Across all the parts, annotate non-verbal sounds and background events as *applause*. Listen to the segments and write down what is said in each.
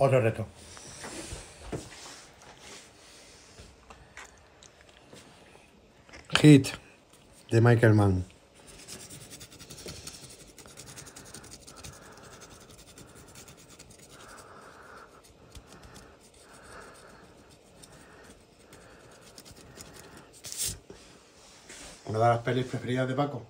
otro reto. Hit de Michael Mann. Una de las pelis preferidas de Paco,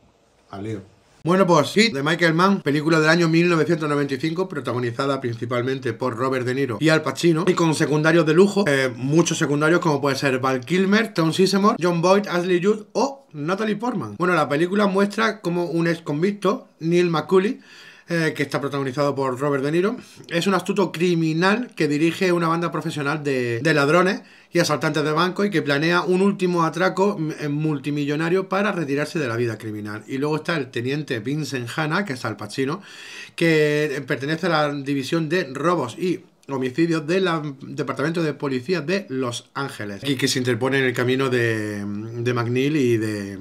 al lío. Bueno, pues sí, de Michael Mann, película del año 1995, protagonizada principalmente por Robert De Niro y Al Pacino, y con secundarios de lujo, eh, muchos secundarios como puede ser Val Kilmer, Tom Sizemore, John Boyd, Ashley Judd o Natalie Portman. Bueno, la película muestra como un ex convicto, Neil McCauley, eh, que está protagonizado por Robert De Niro. Es un astuto criminal que dirige una banda profesional de, de ladrones y asaltantes de banco y que planea un último atraco eh, multimillonario para retirarse de la vida criminal. Y luego está el teniente Vincent Hanna, que es Al Pacino, que pertenece a la división de robos y homicidios del Departamento de Policía de Los Ángeles y que se interpone en el camino de, de McNeil y de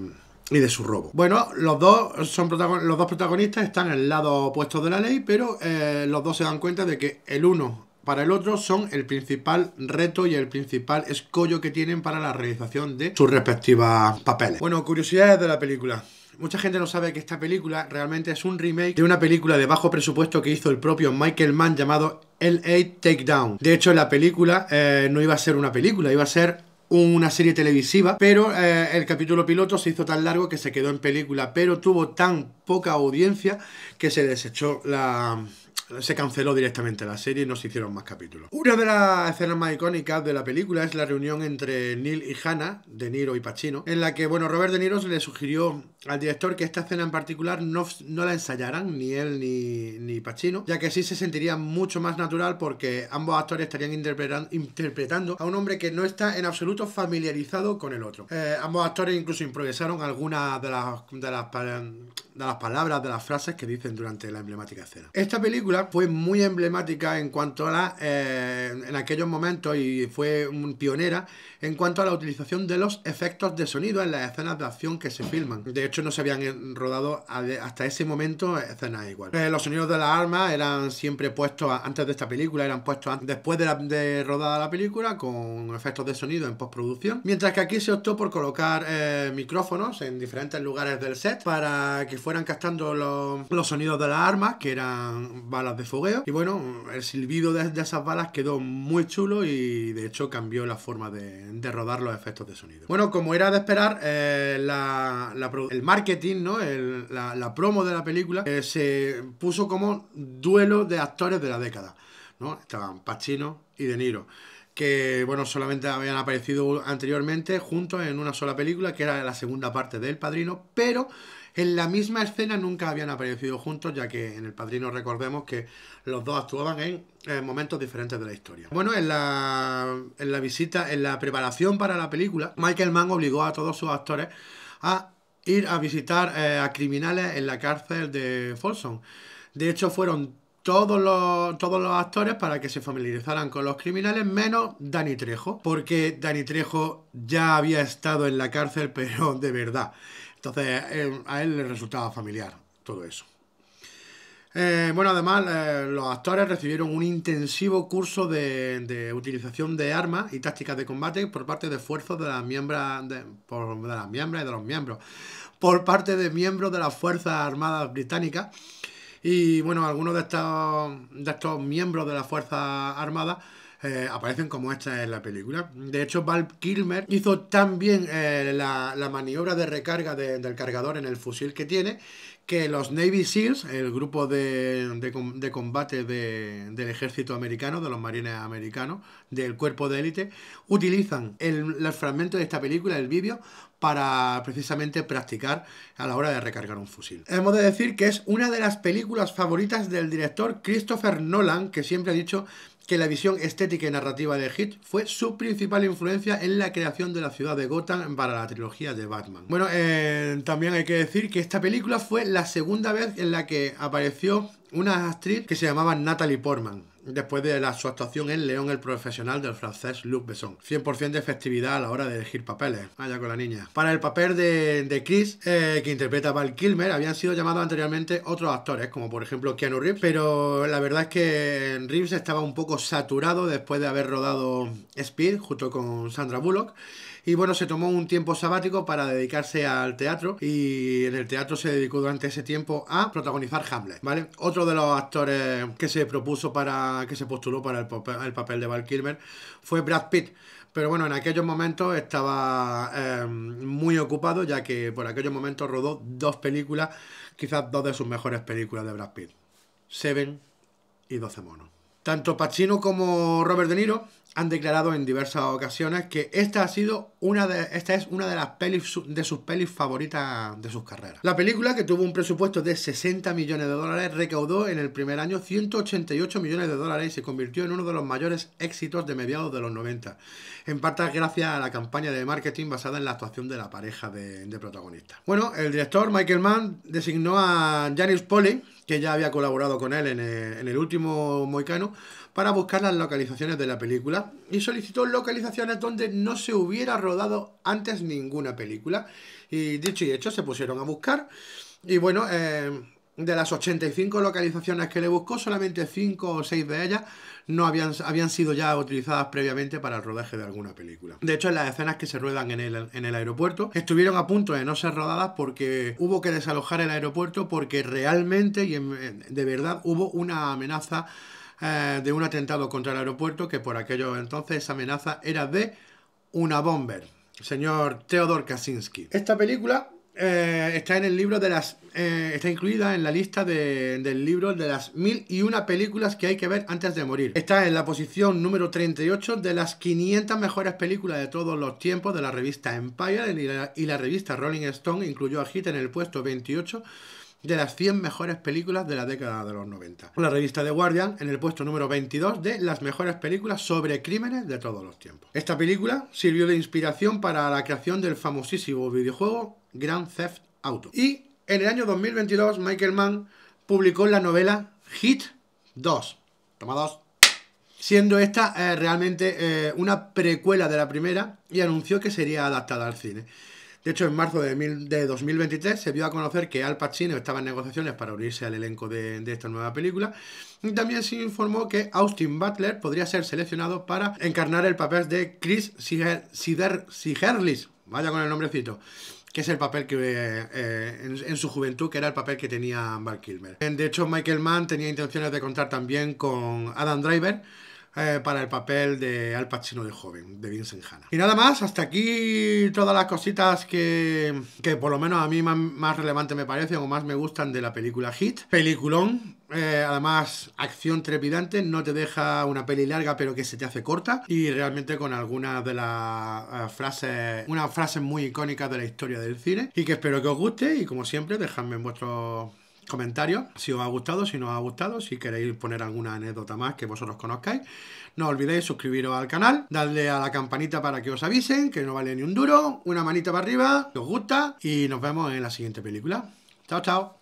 y de su robo. Bueno, los dos son los dos protagonistas están en el lado opuesto de la ley, pero eh, los dos se dan cuenta de que el uno para el otro son el principal reto y el principal escollo que tienen para la realización de sus respectivas papeles. Bueno, curiosidades de la película. Mucha gente no sabe que esta película realmente es un remake de una película de bajo presupuesto que hizo el propio Michael Mann llamado LA Takedown. De hecho, la película eh, no iba a ser una película, iba a ser una serie televisiva, pero eh, el capítulo piloto se hizo tan largo que se quedó en película, pero tuvo tan poca audiencia que se desechó la, se canceló directamente la serie y no se hicieron más capítulos. Una de las escenas más icónicas de la película es la reunión entre Neil y Hannah, De Niro y Pacino, en la que, bueno, Robert De Niro le sugirió al director que esta escena en particular no, la ensayaran ni él ni, ni Pacino, ya que así se sentiría mucho más natural porque ambos actores estarían interpretando a un hombre que no está en absoluto familiarizado con el otro. Eh, ambos actores incluso improvisaron algunas de, las, de las palabras, de las frases que dicen durante la emblemática escena. Esta película fue muy emblemática en cuanto a la, eh, en aquellos momentos y fue un pionera en cuanto a la utilización de los efectos de sonido en las escenas de acción que se filman. De hecho, no se habían rodado hasta ese momento escenas igual. Eh, los sonidos de las armas eran siempre puestos antes de esta película, eran puestos después de, de rodada la película con efectos de sonido en postproducción, mientras que aquí se optó por colocar eh, micrófonos en diferentes lugares del set para que fueran captando los, los sonidos de las armas que eran balas de fogueo. Y bueno, el silbido de, esas balas quedó muy chulo y de hecho cambió la forma de, rodar los efectos de sonido. Bueno, como era de esperar, eh, el marketing, ¿no? la, promo de la película eh, se puso como duelo de actores de la década. ¿no? Estaban Pacino y De Niro que bueno, solamente habían aparecido anteriormente juntos en una sola película, que era la segunda parte del Padrino, pero en la misma escena nunca habían aparecido juntos, ya que en El Padrino recordemos que los dos actuaban en, momentos diferentes de la historia. Bueno, en la, en la visita, en la preparación para la película, Michael Mann obligó a todos sus actores a ir a visitar eh, a criminales en la cárcel de Folsom. De hecho, fueron todos los, actores para que se familiarizaran con los criminales, menos Dani Trejo, porque Dani Trejo ya había estado en la cárcel, *laughs* pero de verdad. Entonces eh, a él le resultaba familiar todo eso. Eh, bueno, además, eh, los actores recibieron un intensivo curso de, utilización de armas y tácticas de combate por parte de esfuerzos de las miembros de, las miembros y de los miembros. Por parte de miembros de las Fuerzas Armadas Británicas y bueno, algunos de estos, de estos miembros de la fuerza armada eh, aparecen como esta en la película. De hecho, Val Kilmer hizo también bien eh, la, la, maniobra de recarga del cargador en el fusil que tiene, que los Navy SEALs, el grupo de, de, de combate del ejército americano, de los marines americanos, del cuerpo de élite, utilizan el, fragmento de esta película, el vídeo, para precisamente practicar a la hora de recargar un fusil. Hemos de decir que es una de las películas favoritas del director Christopher Nolan, que siempre ha dicho que la visión estética y narrativa de Hit fue su principal influencia en la creación de la ciudad de Gotham para la trilogía de Batman. Bueno, eh, también hay que decir que esta película fue la segunda vez en la que apareció una actriz que se llamaba Natalie Portman después de la, su actuación en León el Profesional del francés Luc Besson. 100% de efectividad a la hora de elegir papeles. Vaya con la niña. Para el papel de, Chris, eh, que interpreta a Val Kilmer, habían sido llamados anteriormente otros actores, como por ejemplo Keanu Reeves, pero la verdad es que Reeves estaba un poco saturado después de haber rodado Speed junto con Sandra Bullock y bueno, se tomó un tiempo sabático para dedicarse al teatro y en el teatro se dedicó durante ese tiempo a protagonizar Hamlet, ¿vale? Otro de los actores que se propuso para, que se postuló para el papel, de Val Kilmer fue Brad Pitt. Pero bueno, en aquellos momentos estaba em, muy ocupado, ya que por aquellos momentos rodó dos películas, quizás dos de sus mejores películas de Brad Pitt, Seven y Doce monos. Tanto Pacino como Robert De Niro han declarado en diversas ocasiones que esta ha sido una de esta es una de las pelis de sus pelis favoritas de sus carreras. La película que tuvo un presupuesto de 60 millones de dólares recaudó en el primer año 188 millones de dólares y se convirtió en uno de los mayores éxitos de mediados de los 90, en parte gracias a la campaña de marketing basada en la actuación de la pareja de, de protagonistas. Bueno, el director Michael Mann designó a Janis Polly, que ya había colaborado con él en el, en el último Moicano, para buscar las localizaciones de la película y solicitó localizaciones donde no se hubiera rodado antes ninguna película. Y dicho y hecho, se pusieron a buscar. Y bueno, eh, de las 85 localizaciones que le buscó, solamente 5 o 6 de ellas no habían, habían sido ya utilizadas previamente para el rodaje de alguna película. De hecho, en las escenas que se ruedan en el, aeropuerto estuvieron a punto de no ser rodadas porque hubo que desalojar el aeropuerto porque realmente y de verdad hubo una amenaza eh, de un atentado contra el aeropuerto que por aquellos entonces esa amenaza era de una bomber, señor Teodor Kaczynski. Esta película eh, está en el libro de las eh, está incluida en la lista de, del libro de las mil y una películas que hay que ver antes de morir. Está en la posición número 38 de las 500 mejores películas de todos los tiempos de la revista Empire y la, revista Rolling Stone incluyó a Hit en el puesto 28 de las 100 mejores películas de la década de los 90. La revista The Guardian en el puesto número 22 de las mejores películas sobre crímenes de todos los tiempos. Esta película sirvió de inspiración para la creación del famosísimo videojuego Grand Theft Auto. Y en el año 2022 Michael Mann publicó la novela Hit 2. Toma 2 siendo esta eh, realmente eh, una precuela de la primera y anunció que sería adaptada al cine. De hecho, en marzo de, de 2023 se vio a conocer que Al Pacino estaba en negociaciones para unirse al elenco de, de esta nueva película. Y también se informó que Austin Butler podría ser seleccionado para encarnar el papel de Chris Sider, Sigerlis. Vaya con el nombrecito que es el papel que eh, en, su juventud, que era el papel que tenía Mark Kilmer. De hecho, Michael Mann tenía intenciones de contar también con Adam Driver, eh, para el papel de Al Pacino de joven, de Vincent Hanna. Y nada más, hasta aquí todas las cositas que, que por lo menos a mí más, relevante me parecen o más me gustan de la película Hit. Peliculón, eh, además, acción trepidante, no te deja una peli larga pero que se te hace corta y realmente con algunas de las eh, frases, unas frases muy icónicas de la historia del cine y que espero que os guste y como siempre dejadme en vuestro comentarios, si os ha gustado, si no os ha gustado, si queréis poner alguna anécdota más que vosotros conozcáis. No olvidéis suscribiros al canal, darle a la campanita para que os avisen, que no vale ni un duro, una manita para arriba, os gusta y nos vemos en la siguiente película. Chao, chao.